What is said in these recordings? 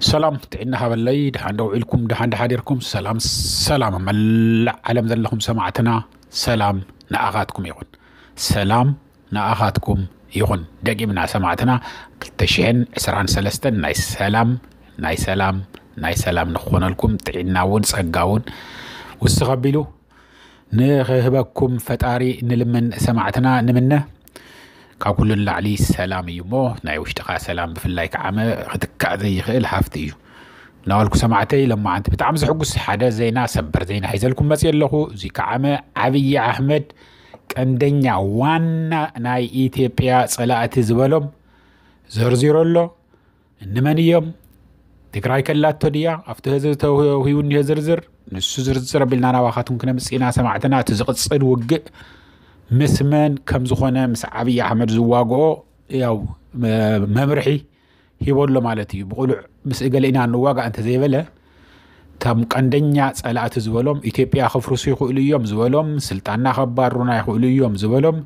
سلام تعنا هبلي عند دوعي لكم دحان دحاديركم سلام سلام ملا علم ذن لهم سمعتنا سلام نأغاتكم يغن سلام نأغاتكم يغن دقي منا سمعتنا تشين عسران سلستن ناي سلام ناي سلام ناي سلام نخونا لكم تعنا ون سقاون وستغبلو نغهبكم فتاري نلمن سمعتنا نمنه ካብ ኩሉ ንላዕሊ ሰላም እዩ እሞ ናይ ውሽጢኻ ሰላም ብፍላይ ከዓ ክትካእ ዘይኽእል ሃፍቲ እዩ ናበልኩ ሰማዕተይ ሎማዓንቲ ብጣዕሚ ዝሕጉስ ሓደ ዜና ሰበር ዜና ሒዘልኩም መፅእ ኣለኹ እዚ ከዓመ ዓብዪ ኣሕመድ ቀንደኛ ዋና ናይ ኢትዮጵያ ፀላእቲ ዝበሎም ዘርዚሮ ኣሎ እንመን እዮም ትግራይ ከላቶ ድያ ኣብቲ ህዝቢ ተውሂቡ እኒሄ ዝርዝር ንሱ ዝርዝር ኣቢልና ናባኻትኩም ክነምፅኢና ሰማዕትና እቲ ዝቕፅል ውግእ ምስ መን ከም ዝኾነ ምስ ዓብዪ ኣሕመድ ዝዋግኦ ያው መምርሒ ሂበሎ ማለት እዩ ብቕሉዕ ምስ እገለ ኢና ንዋጋእ እንተዘይበለ እቶም ቀንደኛ ፀላእቲ ዝበሎም ኢትዮጵያ ክፍርሱ ይኽእሉ እዮም ዝበሎም ስልጣና ከባሩና ይኽእሉ እዮም ዝበሎም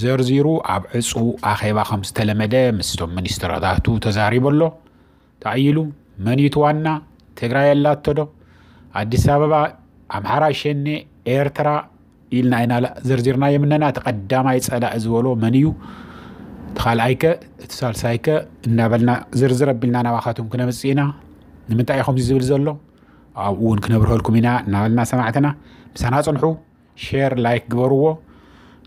ዘርዚሩ ኣብ ዕፁ ኣኼባ ከም ዝተለመደ ምስቶም ሚኒስትራታቱ ተዛሪበሎ ተኣይሉ መኒት ዋና ትግራይ ኣላቶ ዶ ኣዲስ ኣበባ ኣምሓራ ሸኔ ኤርትራ إلنا عنا لا زرزيرنا يمننا تقدام عيد سعلا أزولو منيو تخال عيكا اتصال سايكا نابلنا زرزر بلنا نواخاتهم كنا مسينا نمتع يخوم زيزو لزولو أوون كنبرهو لكم إنا نابلنا سماعتنا بسانا صنحو شير لايك قبروو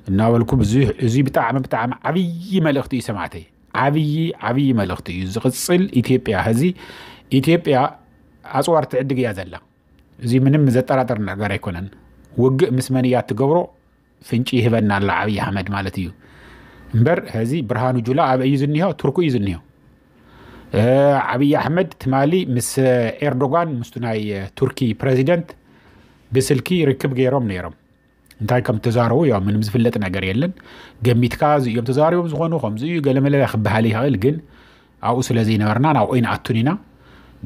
نابلكو بزيح زي بتاع ما بتاع ما عبي ملغتي سماعتي عبي عبي ملغتي زغصل إتيبيا هزي إتيبيا أصوار تعدق يا زلا زي منم زتارا ترنا غاري كونن ውግእ ምስ መን እያ እትገብሮ ፍንጪ ይህበና ኣላ ዓብዪ ኣሕመድ ማለት እዩ እምበር ሕዚ ብርሃኑ ጁላ ኣብ እዩ ዝኒሆ ቱርኩ እዩ ዝኒሆ ዓብዪ ኣሕመድ ትማሊ ምስ ኤርዶጋን ምስቱ ናይ ቱርኪ ፕረዚደንት ብስልኪ ርክብ ገይሮም ነይሮም እንታይ ከም ተዛረቡ ዮም ምንም ዝፍለጥ ነገር የለን ገሚትካ እዚእዮም ተዛሪቦም ዝኾኑ ከምዚ እዩ ገለመለ ክበሃል ይኽእል ግን ኣብኡ ስለ ዘይነበርና ናብ ናብኡ ይንኣቱን ኢና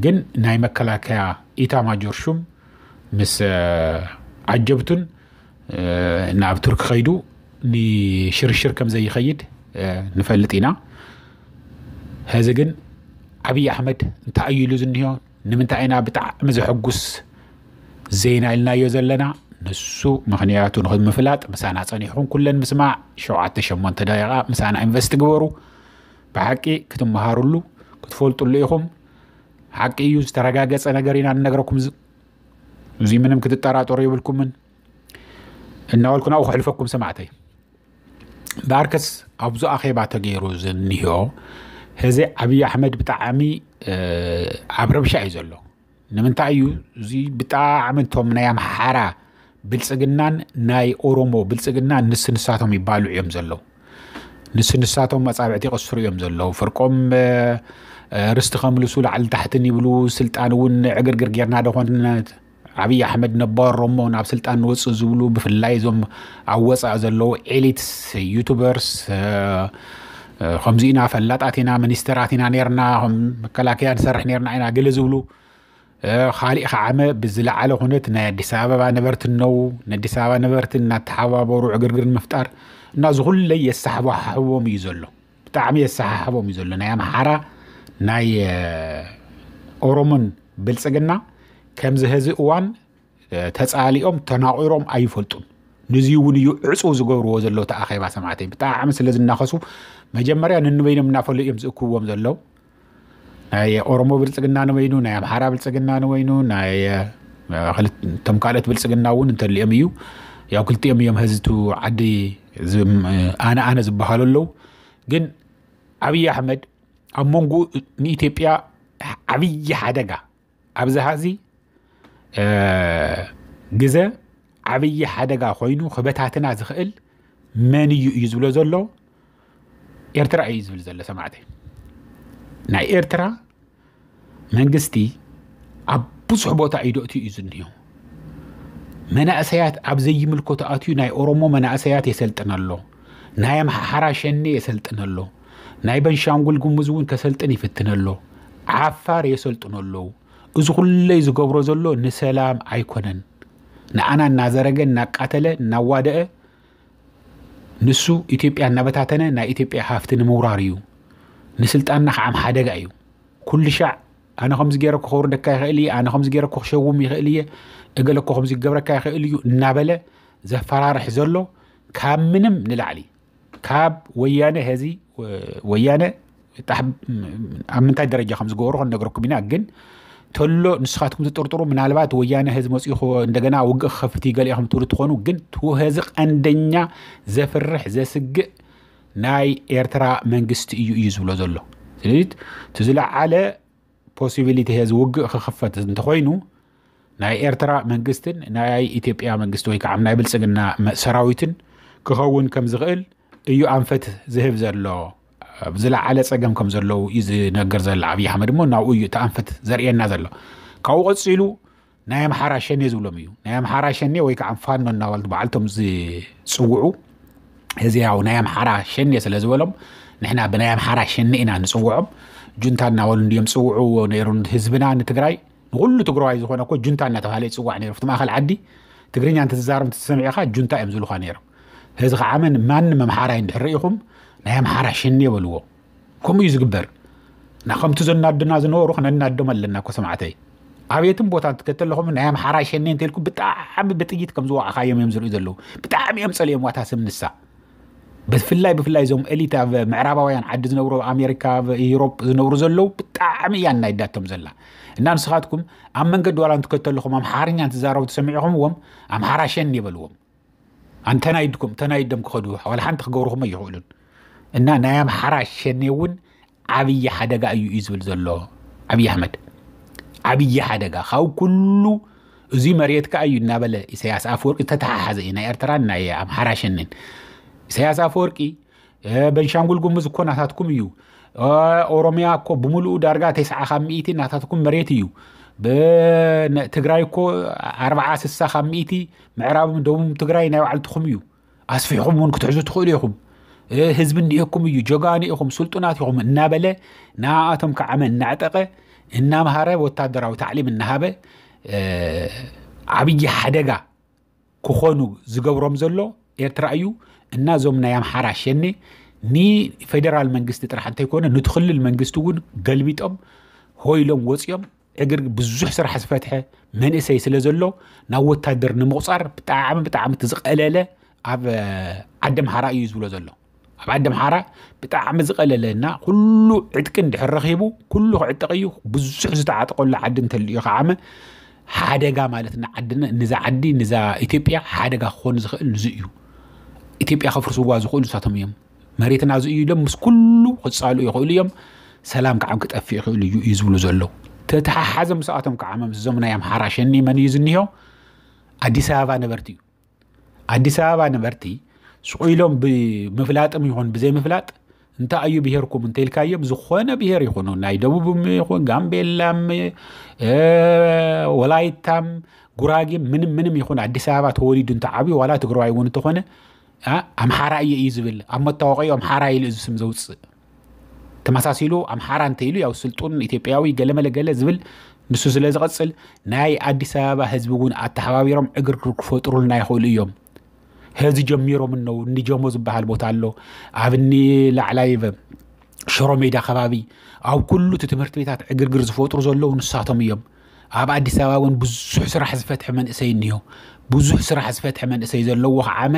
ግን ናይ መከላከያ ኢታማጆርሹም ምስ عجبتن اه، ناب ترك خيدو نشرشر كم زي خيد اه، إنا هذا جن عبي احمد انت اي لوزن هيو نمنت عينا بتاع مزح حقس زين علنا يوزلنا نسو مخنياتو نخد مفلات مسانا صنيحون كلن مسمع شو عاد تشمون تدايقا أنا انفست قورو بحاكي كتم مهارولو كتفولتو ليهم حاكي يوز تراقاقس انا قرينا نقركم زي منهم كنت ترى طريق بالكم من إنه أقولكم أو خلفكم سمعتي باركس أبزو أخي بعتقيرو زنيو هذي أبي أحمد بتعامي أه عبر بشي عايز له تعيو زي بتاع عمن توم نايم حارة بلسقنان ناي أورومو بلسقنان نس نساتهم يبالو عيوم زلو نس نساتهم ما صعب عتيق السر يوم زلو فرقم آه،, أه رستخم لسول على تحتني بلو سلطان ون عقر قرقير نادو خوان ዓብዪ ኣሕመድ ነባር ሮሞ ናብ ስልጣን ንወፅእ ዝብሉ ብፍላይ እዞም ኣብ ወፃኢ ዘለዉ ኤሊትስ ዩቱበርስ ከምዚ ኢና ፈላጣት ኢና ሚኒስተራት ኢና ነርና መከላከያ ንሰርሕ ነርና ኢና ገለ ዝብሉ ካሊእ ከዓመ ብዝለዓለ ኩነት ናይ ኣዲስ ኣበባ ነበርቲ እነዉ ንኣዲስ ኣበባ ነበርቲ እናተሓባበሩ ዕግርግር ንምፍጣር እና ዝኩለይ የሰሓባሕቦም እዩ ዘሎ ብጣዕሚ የሰሓሕቦም እዩ ዘሎ ናይ ኣምሓራ ናይ ኦሮሞን ብልፅግና ከምዚ ሕዚ እዋን ተፃሊኦም ተናቑሮም ኣይፈልጡን ንዚ እውን እዩ ዕፁ ዝገብርዎ ዘለዉ ተኣኼባ ሰማዕተይ ብጣዕሚ ስለ ዝናኸሱ መጀመርያ ንንበይኖም እናፈሉ እዮም ዝእክብዎም ዘለዉ ናይ ኦሮሞ ብልፅግና ንበይኑ ናይ ኣምሓራ ብልፅግና ንበይኑ ናይቶም ካልኦት ብልፅግና እውን እንተልኦም እዩ ያው ክልቲኦም እዮም ህዝቱ ዓዲ ኣነኣነ ዝበሃሉ ኣለዉ ግን ዓብዪ ኣሕመድ ኣብ መንጎ ንኢትዮጵያ ዓብዪ ሓደጋ እዚ ግዜ ዓብዪ ሓደጋ ኮይኑ ክበታትና ዝኽእል መን እዩ እዩ ዝብሎ ዘሎ ኤርትራ እዩ ዝብል ዘሎ ሰማዕተ ናይ ኤርትራ መንግስቲ ኣብ ብዙሕ ቦታ እዩ ደእትዩ እዩ ዝኒሄው መናእሰያት ኣብ ዘይምልኮቶ ኣትዩ ናይ ኦሮሞ መናእሰያት የሰልጥን ኣሎ ናይ ኣምሓራ ሸኔ የሰልጥን ኣሎ ናይ በንሻንጉል ጉሙዝ እውን ከሰልጥን ይፍትን ኣሎ ዓፋር የሰልጥን ኣለዉ እዚ ኩለይ ዝገብሮ ዘሎ ንሰላም ኣይኮነን ንኣና እናዘረገ እናቃተለ እናዋደአ ንሱ ኢትዮጵያ እናበታተነ ናይ ኢትዮጵያ ሃፍቲ ንምውራር እዩ ንስልጣንና ከዓም ሓደጋ እዩ ኩሉ ሻዕ ኣነ ከምዚ ገይረ ክኸውርደካ ይኽእል እየ ኣነ ከምዚ ገይረ ክሸውም ይኽእል እየ እገለኮ ከምዚ ክገብረካ ይኽእል እዩ እናበለ ዘፈራርሕ ዘሎ ካብ ምንም ንላዕሊ ካብ ወያነ ህዚ ወያነ ኣብ ምንታይ ደረጃ ከም ዝገብሩ ከነገረኩም ኢና ግን ተሎ ንስኻትኩም ዝጥርጥሩ ምናልባት ወያነ ህዝቢ መፅኹ እንደገና ውግእ ክከፍቲ ገሊኦ ከም ትብሉ ትኾኑ ግን ትህዚ ቀንደኛ ዘፍርሕ ዘስግእ ናይ ኤርትራ መንግስቲ እዩ እዩ ዝብሎ ዘሎ ስለዚ እቲ ዝለዓለ ፖሲቢሊቲ ህዚ ውግእ ክኽፈት እንተኮይኑ ናይ ኤርትራ መንግስትን ናይ ኢትዮጵያ መንግስቲ ወይ ከዓ ናይ ብልፅግና ሰራዊትን ክኸውን ከም ዝኽእል እዩ ኣንፈት ዝህብ ዘሎ ብዝለዓለ ፀገም ከም ዘለው እዩ ዝነገር ዘሎ ኣብዪ ኣሕመድ እሞ ናብኡ እዩ እቲ ኣንፈት ዘርእየና ዘሎ ካብኡ ቀፂሉ ናይ ኣምሓራ ሸኔ ዝብሎም እዩ ናይ ኣምሓራ ሸኔ ወይ ከዓ ፋኖ እናበልቱ በዓልቶም ዝፅውዑ ህዝያው ናይ ኣምሓራ ሸኔ ስለ ዝበሎም ንሕና ብናይ ኣምሓራ ሸኒ ኢና ንፅውዖም ጁንታ እናበሉ እንዲዮም ፅውዑ ነይሩ ህዝብና ንትግራይ ንኩሉ ትግራዋይ ዝኮነ ኮ ጁንታ እናተባሃለ ይፅዋዕ ነይሩ ፍቲ ማእኸል ዓዲ ትግርኛ እንትዛርብ እንትሰሚዕካ ጁንታ እዮም ዝብልካ ነይሮም ህዚ ከዓ ማንም ኣምሓራይ እንድሕር ርኢኹም ናይ ኣምሓራ ሸኒ የበልዎ ከምኡ እዩ ዝግበር ናከምቲ ዘናዱና ዝነበሩ ክነናዶም ኣለና ኮ ሰማዕተይ ኣብየትን ቦታ እንትከተል ኣለኹም ናይ ኣምሓራ ሸኒ እንተልኩም ብጣዕሚ ብጥይት ከም ዝዋዕካዮም እዮም ዝርኢ ዘለዉ ብጣዕሚ እዮም ፀልዮም ዋታ ስም ንሳ ብፍላይ ብፍላይ እዞም ኤሊት ኣብ ምዕራባውያን ዓዲ ዝነብሩ ኣብ ኣሜሪካ ኣብ ዩሮፕ ዝነብሩ ዘለዉ ብጣዕሚ እያ እናይዳቶም ዘላ እና ንስኻትኩም ኣብ መንገዲ ዋላ እንትከተልኹም ኣምሓርኛ እንትዛረቡ ተሰሚዕኹምዎም ኣምሓራ ሸኒ የበልዎም ኣንተናይድኩም ተናይዶም ክኸዱ ዋላ ሓንቲ ክገብርኩም ኣይኽእሉን እና ናይ ኣምሓራ ሸኔ እውን ዓብዪ ሓደጋ እዩ እዩ ዝብል ዘሎ ኣብዪ ኣሕመድ ዓብዪ ሓደጋ ካብ ኩሉ እዙይ መሬት ከዓ እዩ እናበለ ኢሳያስ ኣፈወርቂ ዝተተሓሓዘ እዩ ናይ ኤርትራን ናይ ኣምሓራ ሸንን ኢሳያስ ኣፈወርቂ በንሻንጉል ጉሙዝ እኮ ናታትኩም እዩ ኦሮምያ ኮ ብምሉኡ ዳርጋ ተስዓ ካብ ሚእቲ እናታትኩም መሬት እዩ ትግራይ ኮ ኣርባዓ ስሳ ካብ ሚእቲ ምዕራብ ደቡብ ትግራይ ናይ ባዕልትኹም እዩ ኣስፊሕኹም እውን ክትሕዙ ትኽእሉ ኢኹም ህዝቢ እኒኤኩም እዩ ጆጋ እኒኤኩም ስልጡናት ኢኹም እናበለ ንኣቶም ከዓመ እናዕጠቐ እናምሃረ ወታደራዊ ታዕሊም እናሃበ ዓብዪ ሓደጋ ክኾኑ ዝገብሮም ዘሎ ኤርትራ እዩ እና እዞም ናይ ኣምሓራ ሸኔ ንፌደራል መንግስቲ ጥራሕ እንተይኮነ ንትክልል መንግስቲ እውን ገልቢጦም ሆይሎም ወፂኦም እግር ብዙሕ ስራሕ ዝፈትሐ መንእሰይ ስለ ዘሎ ናብ ወታደር ንምቁፃር ብጣዕሚ ብጣዕሚ እቲ ዝቀለለ ኣብ ዓዲ ምሃራ እዩ ዝብሎ ዘሎ بعد محارة بتاع مزق لنا كل عتك عند حرخيبو كل عتقيو بزح زت عتقول لعد انت اللي يخعمة حاجة مالتنا عدنا نزا عدي نزا إثيوبيا حاجة خون زخ نزيو إثيوبيا خفر سوا زخ نزاتهم يوم مريتنا زيو لمس كل قصالو يقول يوم سلام كعم كتأفي يقول يو يزولو زلو تتح حزم ساعتهم كعم مزمنا يا محارة شني من يزنيه أدي سافا نبرتي أدي سافا نبرتي ሽዑ ብምፍላጥም ይኹን ብዘይ ምፍላጥ እዩ ብሄርኩም እንተኢልካዮም ዝኾነ ብሄር ይኹኑ ናይ ደቡብ ይኹን ጋምቤላም ወላይታም ጉራጌ ምንም ምንም ይኹን ኣዲስ ኣበባ ተወሊዱ እንተዓብዩ ዋላ ትግራዋይ እውን እንተኾነ ኣምሓራ እየ እዩ ዝብል ኣብ መታወቂኡ ኣምሓራ ኢሉ እዚ ስም ዘውፅእ ተመሳሲሉ ኣምሓራ እንተኢሉ ያው ስልጡን ኢትዮጵያዊ ገለመለገለ ዝብል ንሱ ስለ ዝቐፅል ናይ ኣዲስ ኣበባ ህዝቢ እውን ኣተሓባቢሮም ዕግርግር ክፈጥሩልና ይኽእሉ እዮም ሕዚ ጀሚሮም እነዉ እኒጀሞ ዝበሃል ቦታ ኣሎ ኣብ ኒ ላዕላይ ሽሮ ሜዳ ከባቢ ኣብ ኩሉ እቲ ትምህርቲ ቤታት ዕግርግር ዝፈጥሩ ዘለዉ ንሳቶም እዮም ኣብ ኣዲስ ኣበባ እውን ብዙሕ ስራሕ ዝፈትሐ መንእሰይ እኒሆ ብዙሕ ስራሕ ዝፈትሐ መንእሰይ ዘለዎ ከዓመ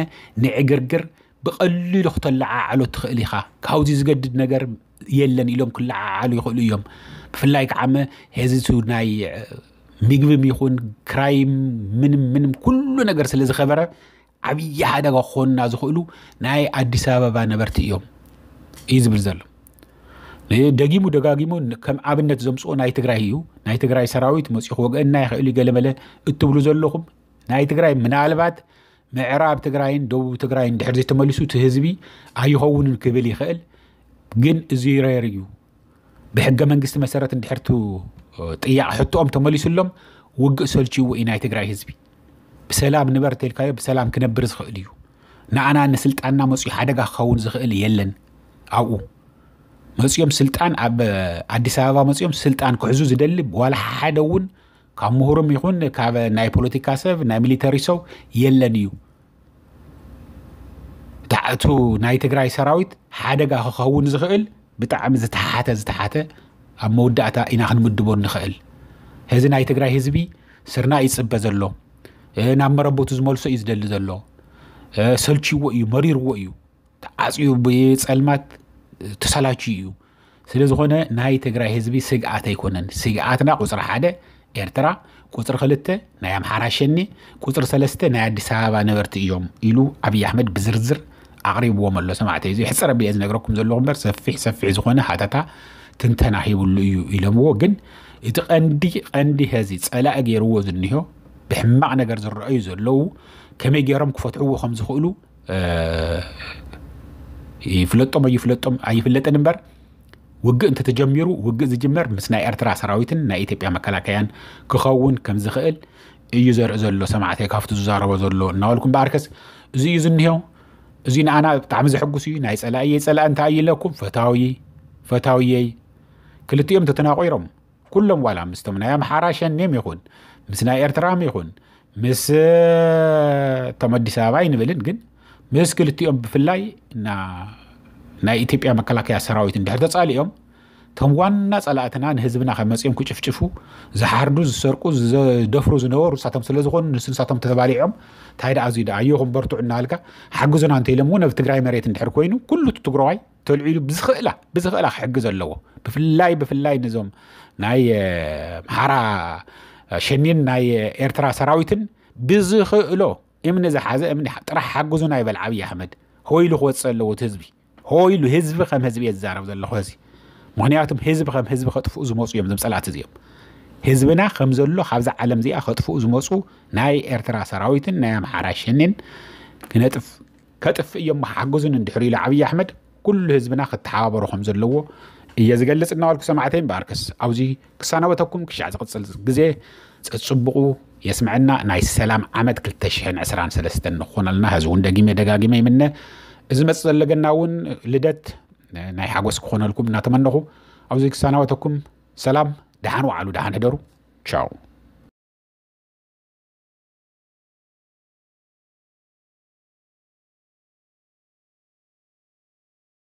ንዕግርግር ብቐሊሉ ክተለዓዓሎ ትኽእል ኢኻ ካብዚ ዝገድድ ነገር የለን ኢሎም ክለዓዓሉ ይኽእሉ እዮም ብፍላይ ከዓመ ህዝቱ ናይ ምግብም ይኹን ክራይም ምንም ምንም ኩሉ ነገር ስለ ዝኸበረ ዓብዪ ሓደጋ ክኾንና ዝኽእሉ ናይ ኣዲስ ኣበባ ነበርቲ እዮም እዩ ዝብል ዘሎ ደጊሙ ደጋጊሙ ከም ኣብነት ዘምፅኦ ናይ ትግራይ እዩ ናይ ትግራይ ሰራዊት መፅኡ ክወግአና ይኽእል ገለ መለ እትብሉ ዘለኹም ናይ ትግራይ ምናልባት ምዕራብ ትግራይን ደቡብ ትግራይን ድሕር ዘይተመሊሱ እቲ ህዝቢ ኣይኸውንን ክብል ይኽእል ግን እዚ ረር እዩ ብሕገ መንግስቲ መሰረት እንድሕርቱ ጥያቅ ሕትኦም ተመሊሱሎም ውግእ ሰልችይዎ እዩ ናይ ትግራይ ህዝቢ ብሰላም ንበርተልካዮ ብሰላም ክነብር ዝኽእል እዩ ንኣና ንስልጣንና መፅኡ ሓደጋ ክኸውን ዝኽእል የለን ኣብኡ መፅኦም ስልጣን ኣብ ኣዲስ ኣበባ መፅኦም ስልጣን ክሕዙ ዝደሊ ዋላ ሓደ እውን ካብ ምሁርም ይኹን ካብ ናይ ፖለቲካ ሰብ ናይ ሚሊተሪ ሰው የለን እዩ ታዕቱ ናይ ትግራይ ሰራዊት ሓደጋ ክኸውን ዝኽእል ብጣዕሚ ዝተሓሓተ ዝተሓተ ኣብ መወዳእታ ኢና ክንምድቦ ንኽእል ሕዚ ናይ ትግራይ ህዝቢ ስርና ይፅበ ዘሎ ናብ መረበቱ ዝመልሶ እዩ ዝደሊ ዘሎ ሰልችይዎ እዩ መሪርዎ እዩ ዓፅዩ ብፀልማት ተሰላችዩ እዩ ስለ ዝኾነ ናይ ትግራይ ህዝቢ ስግኣት ኣይኮነን ስግኣትና ቁፅሪ ሓደ ኤርትራ ቁፅሪ ክልተ ናይ ኣምሓራ ሸኒ ቁፅሪ ሰለስተ ናይ ኣዲስ ኣበባ ነበርቲ እዮም ኢሉ ኣብዪ ኣሕመድ ብዝርዝር ኣቕሪብዎም ኣሎ ሰማዕተ እዚ ሕፀረ ብየ ዝነግረኩም ዘለኹ እምበር ሰፊሕ ሰፊሕ ዝኾነ ሓተታ ትንተና ሂብሉ እዩ ኢሎምዎ ግን እቲ ቀንዲ ቀንዲ ህዚ ፀላእ ገይርዎ ዝኒሆ بحمق نجار زرعي زلو كم يجي رم كفتح هو خمس خلو اه يفلتهم أي يفلتهم أي فلتة نمبر وجه أنت تجمره وجه زجمر مسنا إرتر عسراويتن نأتي بيا مكلا كيان كخون كم زخيل يزر زلو سمعت هيك هفت زارا وزلو نقولكم باركس زي يزنيه زين أنا تعمز حقوسي نايس ألا أي سأل أنت أي لكم فتاوي فتاوي كل تيوم تتناقيرهم كلهم ولا مستمنا يا محراشا نيم يخون ምስ ናይ ኤርትራም ይኹን ምስ እቶም ኣዲስ ኣበባ ይንብልን ግን ምስ ክልቲኦም ብፍላይ ናይ ኢትዮጵያ መከላከያ ሰራዊት እንድሕር ተፃሊኦም እቶም ዋና ፀላእትና ንህዝብና ከም መፅኦም ክጭፍጭፉ ዝሓርዱ ዝሰርቁ ዝደፍሩ ዝነበሩ ንሳቶም ስለዝኮኑ ንስንሳቶም ተተባሊዖም እንታይ ደኣ እዙ ኣየኹም በርቱዕ እናሃልካ ሓግዙና እንተኢሎም እውን ኣብ ትግራይ መሬት እንድሕር ኮይኑ ኩሉ እቲ ትግራዋይ ተልዒሉ ብዝኽእላ ብዝኽእላ ክሕግዝ ኣለዎ ብፍላይ ብፍላይ ንዞም ናይ ማሓራ ሸኒን ናይ ኤርትራ ሰራዊትን ብዝኽእሎ እምኒ ዝሓዘ እምኒ ጥራሕ ሓግዙና ይበል ዓብዪ ኣሕመድ ሆይሉ ክወፅእ ኣለዎ እቲ ህዝቢ ሆይሉ ህዝቢ ከም ህዝቢ እየ ዝዛረብ ዘለኹ እዚ ምክንያቱም ህዝቢ ከም ህዝቢ ከጥፍኡ ዝመፁ እዮም ዞም ፀላት እዚኦም ህዝብና ከም ዘሎ ካብዚ ዓለም እዚኣ ከጥፍኡ ዝመፁ ናይ ኤርትራ ሰራዊትን ናይ ኣምሓራ ሸኒን ክነጥፍ ከጥፍ እዮም ሓግዙን እንድሕር ኢሉ ዓብዪ ኣሕመድ ኩሉ ህዝብና ክተሓባበሩ ከም ዘለዎ እየ ዝገልፅ እናበልኩ ሰማዕተይን በኣርከስ ኣብዚ ክሳናወተኩም ክሻዕ ዝቕፅል ግዜ ፅፅብቑ የስምዐና ናይ ሰላም ዓመት 223 ንኾነልና ህዚ እውን ደጊመ ደጋጊመ ይምነ እዚ መፅ ዘለገና እውን ልደት ናይ ሓጎስ ክኾነልኩም እናተመነኹ ኣብዚ ክሳናወተኩም ሰላም ደሓን ዋዕሉ ደሓን ህደሩ ቻው